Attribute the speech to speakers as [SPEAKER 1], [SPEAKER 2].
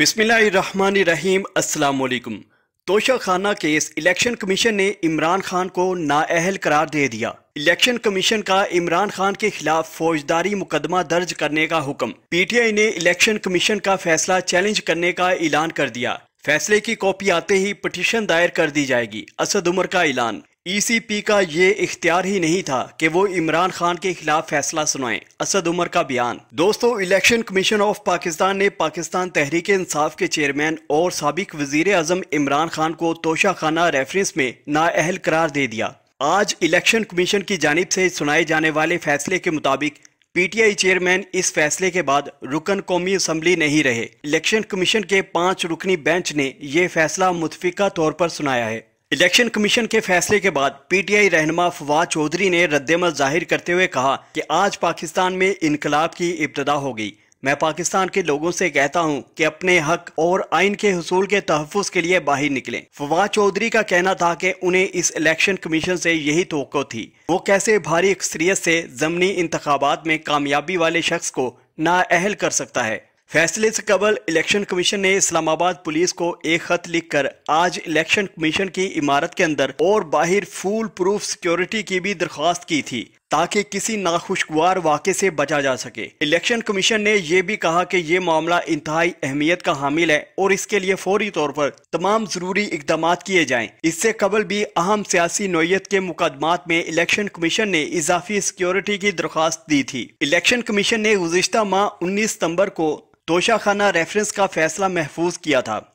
[SPEAKER 1] बिसमीम असलकुम तोशा खाना केस इलेक्शन कमीशन ने इमरान खान को नाअहल करार दे दिया इलेक्शन कमीशन का इमरान खान के खिलाफ फौजदारी मुकदमा दर्ज करने का हुक्म पीटीआई ने इलेक्शन कमीशन का फैसला चैलेंज करने का ऐलान कर दिया फैसले की कॉपी आते ही पटिशन दायर कर दी जाएगी असद उमर का ऐलान ईसीपी e का ये इख्तियार ही नहीं था कि वो इमरान खान के खिलाफ फैसला सुनाएं असद उमर का बयान दोस्तों इलेक्शन कमीशन ऑफ पाकिस्तान ने पाकिस्तान तहरीक इंसाफ के चेयरमैन और सबक वजीर अजम इमरान खान को तोशा खाना रेफरेंस में नाअहल करार दे दिया आज इलेक्शन कमीशन की जानब से सुनाए जाने वाले फैसले के मुताबिक पीटीआई चेयरमैन इस फैसले के बाद रुकन कौमी असम्बली नहीं रहे इलेक्शन कमीशन के पांच रुकनी बेंच ने यह फैसला मुतफिका तौर पर सुनाया है इलेक्शन कमीशन के फैसले के बाद पीटीआई रहनमा फवाद चौधरी ने रद्दमल जाहिर करते हुए कहा कि आज पाकिस्तान में इनकलाब की इब्तदा हो गई मैं पाकिस्तान के लोगों से कहता हूं कि अपने हक और आइन के हसूल के तहफ़ के लिए बाहर निकलें। फवाद चौधरी का कहना था कि उन्हें इस इलेक्शन कमीशन से यही तो थी वो कैसे भारी अक्सरियत से जमनी इंतबात में कामयाबी वाले शख्स को नाअहल कर सकता है फैसले से कबल इलेक्शन कमीशन ने इस्लामाबाद पुलिस को एक खत लिखकर आज इलेक्शन कमीशन की इमारत के अंदर और बाहर फूल प्रूफ सिक्योरिटी की भी दरख्वास्त की थी ताकि किसी नाखुशगवार वाक़े से बचा जा सके इलेक्शन कमीशन ने यह भी कहा कि ये मामला इंतहाई अहमियत का हामिल है और इसके लिए फौरी तौर पर तमाम जरूरी इकदाम किए जाएं। इससे कबल भी अहम सियासी नोयत के मुकदमात में इलेक्शन कमीशन ने इजाफी सिक्योरिटी की दरख्वास्त दी थी इलेक्शन कमीशन ने गुजशत माह उन्नीस सितम्बर को तोशाखाना रेफरेंस का फैसला महफूज किया था